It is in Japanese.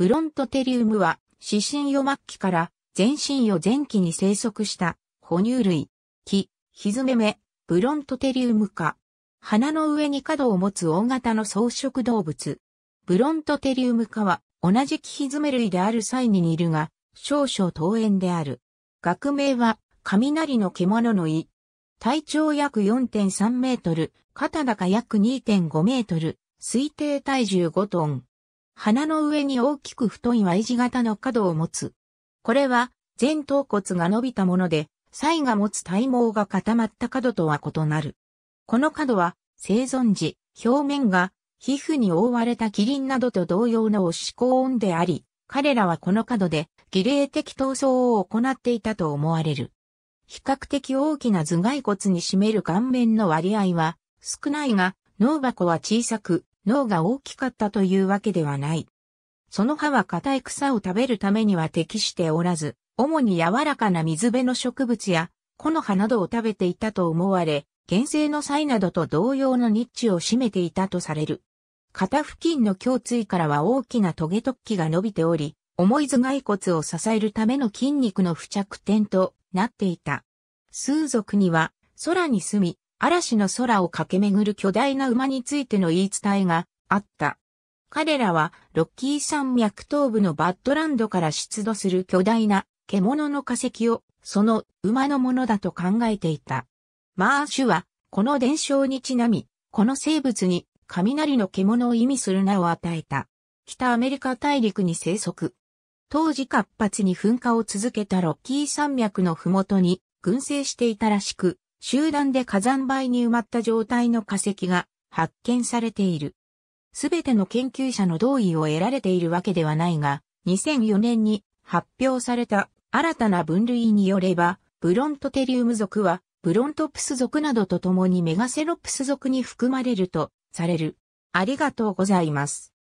ブロントテリウムは、死神魚末期から全身魚前期に生息した哺乳類。木、ひずめめ、ブロントテリウム科。鼻の上に角を持つ大型の草食動物。ブロントテリウム科は、同じ木ひずめ類である際に似るが、少々遠縁である。学名は、雷の獣の胃。体長約4.3メートル、肩高約2.5メートル、推定体重5トン。鼻の上に大きく太い Y 字型の角を持つ。これは、前頭骨が伸びたもので、鰓が持つ体毛が固まった角とは異なる。この角は、生存時、表面が皮膚に覆われたキリンなどと同様の思し音であり、彼らはこの角で儀礼的闘争を行っていたと思われる。比較的大きな頭蓋骨に占める顔面の割合は少ないが、脳箱は小さく、脳が大きかったというわけではない。その葉は硬い草を食べるためには適しておらず、主に柔らかな水辺の植物や、木の葉などを食べていたと思われ、原生の際などと同様のニッチを占めていたとされる。肩付近の胸椎からは大きなトゲ突起が伸びており、重い頭蓋骨を支えるための筋肉の付着点となっていた。数族には空に住み、嵐の空を駆け巡る巨大な馬についての言い伝えがあった。彼らはロッキー山脈東部のバッドランドから出土する巨大な獣の化石をその馬のものだと考えていた。マーシュはこの伝承にちなみ、この生物に雷の獣を意味する名を与えた。北アメリカ大陸に生息。当時活発に噴火を続けたロッキー山脈のふもとに群生していたらしく、集団で火山灰に埋まった状態の化石が発見されている。すべての研究者の同意を得られているわけではないが、2004年に発表された新たな分類によれば、ブロントテリウム属は、ブロントプス属などと共にメガセロプス属に含まれるとされる。ありがとうございます。